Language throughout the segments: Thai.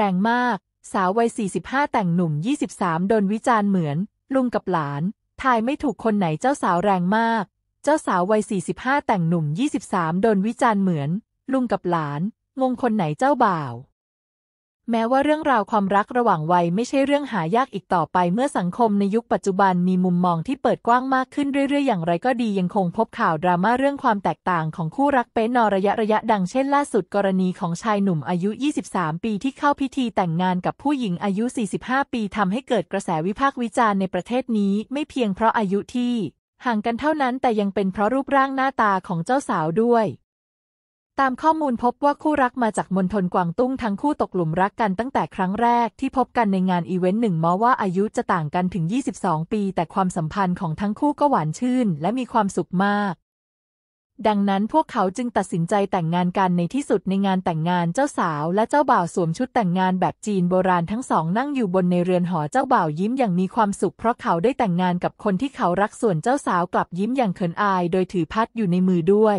แรงมากสาววัย 45 แต่งหนุ่ม 23 โดนวิจารณ์เหมือน ลุงกับหลานทายไม่ถูกคนไหนเจ้าสาวแรงมาก เจ้าสาววัย 45 แต่งหนุ่ม 23 โดนวิจารณ์เหมือน ลุงกับหลาน งงคนไหนเจ้าบ่าวแม้ว่าเรื่องราวความรักระหว่างวัยไม่ใช่เรื่องหายากอีกต่อไปเมื่อสังคมในยุคปัจจุบันมีมุมมองที่เปิดกว้างมากขึ้นเรื่อย ๆ อย่างไรก็ดียังคงพบข่าวดราม่าเรื่องความแตกต่างของคู่รักเป็นนอระยะระยะดังเช่นล่าสุดกรณีของชายหนุ่มอายุ 23 ปีที่เข้าพิธีแต่งงานกับผู้หญิงอายุ 45 ปีทำให้เกิดกระแสวิพากษ์วิจารณ์ในประเทศนี้ไม่เพียงเพราะอายุที่ห่างกันเท่านั้นแต่ยังเป็นเพราะรูปร่างหน้าตาของเจ้าสาวด้วยตามข้อมูลพบว่าคู่รักมาจากมณฑลกวางตุ้งทั้งคู่ตกหลุมรักกันตั้งแต่ครั้งแรกที่พบกันในงานอีเวนต์หนึ่งมอว่าอายุจะต่างกันถึง 22 ปี แต่ความสัมพันธ์ของทั้งคู่ก็หวานชื่นและมีความสุขมาก ดังนั้นพวกเขาจึงตัดสินใจแต่งงานกันในที่สุดในงานแต่งงานเจ้าสาวและเจ้าบ่าวสวมชุดแต่งงานแบบจีนโบราณทั้งสองนั่งอยู่บนในเรือนหอเจ้าบ่าวยิ้มอย่างมีความสุขเพราะเขาได้แต่งงานกับคนที่เขารักส่วนเจ้าสาวกลับยิ้มอย่างเขินอายโดยถือพัดอยู่ในมือด้วย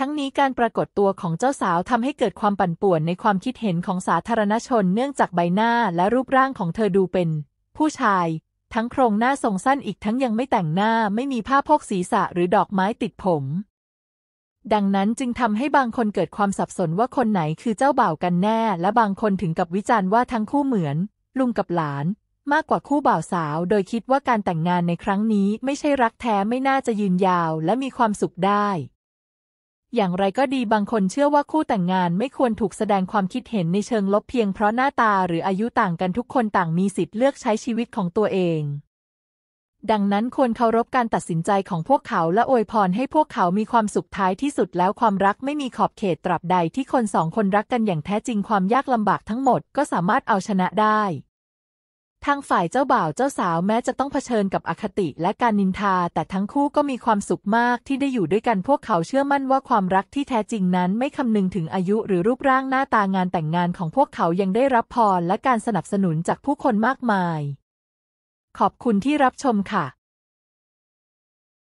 ทั้งนี้การปรากฏตัวของเจ้าสาวทำให้เกิดความปั่นป่วนในความคิดเห็นของสาธารณชนเนื่องจากใบหน้าและรูปร่างของเธอดูเป็นผู้ชาย ทั้งโครงหน้าทรงสั้นอีกทั้งยังไม่แต่งหน้าไม่มีผ้าพกศีรษะหรือดอกไม้ติดผม ดังนั้นจึงทำให้บางคนเกิดความสับสนว่าคนไหนคือเจ้าบ่าวกันแน่ และบางคนถึงกับวิจารณ์ว่าทั้งคู่เหมือน ลุงกับหลาน มากกว่าคู่บ่าวสาวโดยคิดว่าการแต่งงานในครั้งนี้ไม่ใช่รักแท้ไม่น่าจะยืนยาวและมีความสุขได้อย่างไรก็ดีบางคนเชื่อว่าคู่แต่งงานไม่ควรถูกแสดงความคิดเห็นในเชิงลบเพียงเพราะหน้าตาหรืออายุต่างกันทุกคนต่างมีสิทธิ์เลือกใช้ชีวิตของตัวเอง ดังนั้นควรเคารพการตัดสินใจของพวกเขาและอวยพรให้พวกเขามีความสุขท้ายที่สุดแล้วความรักไม่มีขอบเขตตราบใดที่คนสองคนรักกันอย่างแท้จริงความยากลำบากทั้งหมดก็สามารถเอาชนะได้ทางฝ่ายเจ้าบ่าวเจ้าสาวแม้จะต้องเผชิญกับอคติและการนินทาแต่ทั้งคู่ก็มีความสุขมากที่ได้อยู่ด้วยกันพวกเขาเชื่อมั่นว่าความรักที่แท้จริงนั้น ไม่คำนึงถึงอายุหรือรูปร่างหน้าตางานแต่งงานของพวกเขายังได้รับพรและการสนับสนุนจากผู้คนมากมาย ขอบคุณที่รับชมค่ะ